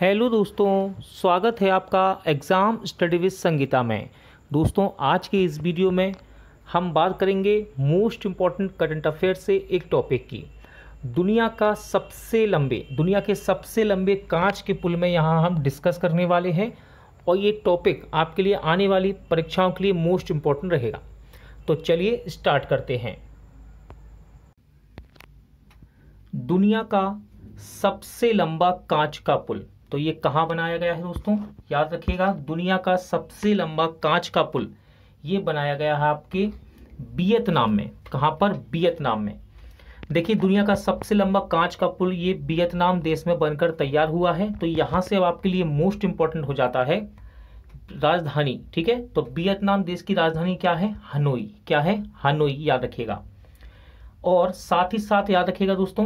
hello दोस्तों स्वागत है आपका एग्ज़ाम स्टडी विद संगीता में दोस्तों आज के इस वीडियो में हम बात करेंगे मोस्ट इम्पॉर्टेंट करंट अफेयर से एक टॉपिक की दुनिया का सबसे लंबे दुनिया के सबसे लंबे कांच के पुल में यहाँ हम डिस्कस करने वाले हैं और ये टॉपिक आपके लिए आने वाली परीक्षाओं के लिए मोस्ट इम्पॉर्टेंट रहेगा तो चलिए स्टार्ट करते हैं दुनिया का सबसे लंबा कांच का पुल तो ये कहाँ बनाया गया है दोस्तों याद रखिएगा दुनिया का सबसे लंबा कांच का पुल ये बनाया गया है आपके वियतनाम में कहाँ पर वियतनाम में देखिए दुनिया का सबसे लंबा कांच का पुल ये वियतनाम देश में बनकर तैयार हुआ है तो यहाँ से अब आपके लिए मोस्ट इम्पॉर्टेंट हो जाता है राजधानी ठीक है तो वियतनाम देश की राजधानी क्या है हनोई क्या है हनोई याद रखिएगा और साथ ही साथ याद रखिएगा दोस्तों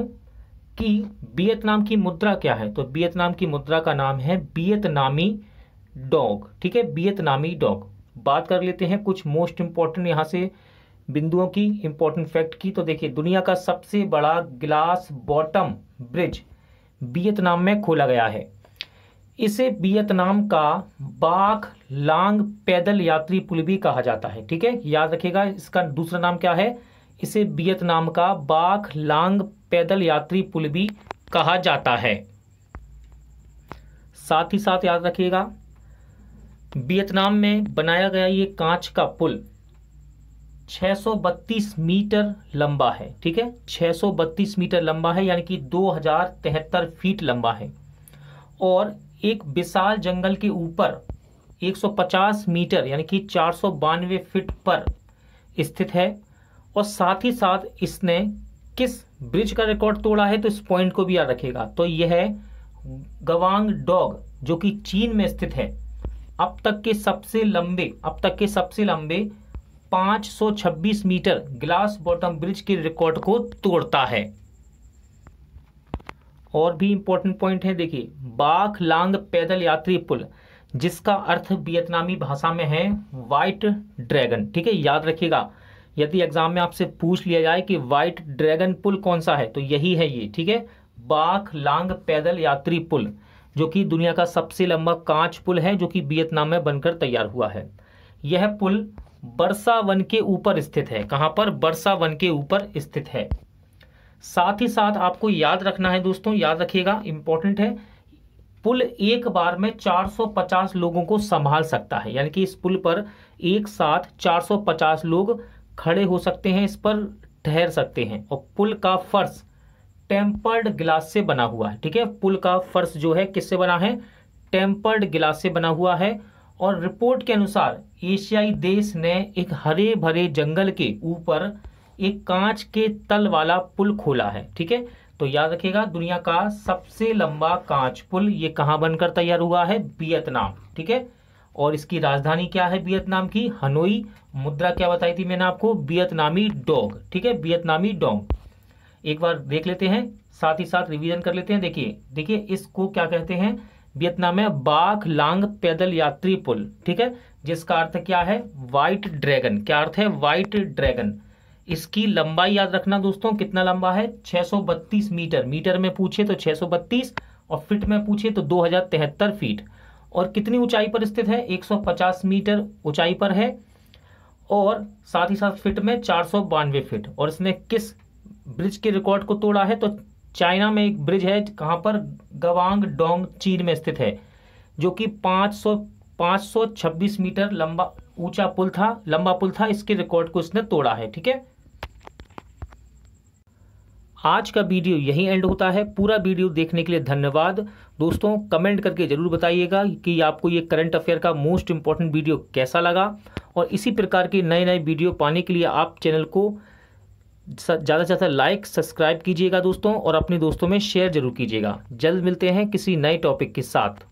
कि वियतनाम की मुद्रा क्या है तो वियतनाम की मुद्रा का नाम है वियतनामी डॉग ठीक है वियतनामी डॉग बात कर लेते हैं कुछ मोस्ट इंपॉर्टेंट यहाँ से बिंदुओं की इंपॉर्टेंट फैक्ट की तो देखिए दुनिया का सबसे बड़ा ग्लास बॉटम ब्रिज वियतनाम में खोला गया है इसे वियतनाम का बाख लांग पैदल यात्री पुल भी कहा जाता है ठीक है याद रखिएगा इसका दूसरा नाम क्या है इसे वियतनाम का बाख लांग पैदल यात्री पुल भी कहा जाता है साथ ही साथ याद रखिएगा वियतनाम में बनाया गया ये कांच का पुल 632 मीटर लंबा है ठीक है 632 मीटर लंबा है यानी कि दो फीट लंबा है और एक विशाल जंगल के ऊपर 150 मीटर यानी कि चार फीट पर स्थित है और साथ ही साथ इसने किस ब्रिज का रिकॉर्ड तोड़ा है तो इस पॉइंट को भी याद रखेगा तो यह है गवांग डॉग जो कि चीन में स्थित है अब तक के सबसे लंबे अब तक के सबसे लंबे 526 मीटर ग्लास बॉटम ब्रिज के रिकॉर्ड को तोड़ता है और भी इंपॉर्टेंट पॉइंट है देखिए बाख लांग पैदल यात्री पुल जिसका अर्थ वियतनामी भाषा में है वाइट ड्रैगन ठीक है याद रखिएगा यदि एग्जाम में आपसे पूछ लिया जाए कि व्हाइट ड्रैगन पुल कौन सा है तो यही है ये ठीक है बाख लांग पैदल यात्री पुल जो कि दुनिया का सबसे लंबा कांच पुल है जो कि वियतनाम में बनकर तैयार हुआ है यह पुल बरसा वन के ऊपर स्थित है कहाँ पर बरसा वन के ऊपर स्थित है साथ ही साथ आपको याद रखना है दोस्तों याद रखिएगा इंपॉर्टेंट है पुल एक बार में 450 लोगों को संभाल सकता है यानी कि इस पुल पर एक साथ 450 लोग खड़े हो सकते हैं इस पर ठहर सकते हैं और पुल का फर्श टेम्पर्ड ग्लास से बना हुआ है ठीक है पुल का फर्श जो है किससे बना है टेम्पर्ड ग्लास से बना हुआ है और रिपोर्ट के अनुसार एशियाई देश ने एक हरे भरे जंगल के ऊपर एक कांच के तल वाला पुल खोला है ठीक है तो याद रखिएगा दुनिया का सबसे लंबा कांच पुल ये कहाँ बनकर तैयार हुआ है वियतनाम ठीक है और इसकी राजधानी क्या है वियतनाम की हनोई मुद्रा क्या बताई थी मैंने आपको वियतनामी डॉग ठीक है वियतनामी डोंग एक बार देख लेते हैं साथ ही साथ रिवीजन कर लेते हैं देखिए देखिए इसको क्या कहते हैं वियतनाम में बाघ लांग पैदल यात्री पुल ठीक है जिसका अर्थ क्या है वाइट ड्रैगन क्या अर्थ है व्हाइट ड्रैगन इसकी लंबाई याद रखना दोस्तों कितना लंबा है 632 मीटर मीटर में पूछे तो 632 और फीट में पूछे तो दो फीट और कितनी ऊंचाई पर स्थित है 150 मीटर ऊंचाई पर है और साथ ही साथ फिट में चार फीट और इसने किस ब्रिज के रिकॉर्ड को तोड़ा है तो चाइना में एक ब्रिज है कहाँ पर गवांग डोंग चीन में स्थित है जो कि 500 526 मीटर लंबा ऊंचा पुल था लंबा पुल था इसके रिकॉर्ड को इसने तोड़ा है ठीक है आज का वीडियो यहीं एंड होता है पूरा वीडियो देखने के लिए धन्यवाद दोस्तों कमेंट करके ज़रूर बताइएगा कि आपको ये करंट अफेयर का मोस्ट इम्पॉर्टेंट वीडियो कैसा लगा और इसी प्रकार के नए नए वीडियो पाने के लिए आप चैनल को ज़्यादा से ज़्यादा लाइक सब्सक्राइब कीजिएगा दोस्तों और अपने दोस्तों में शेयर जरूर कीजिएगा जल्द मिलते हैं किसी नए टॉपिक के साथ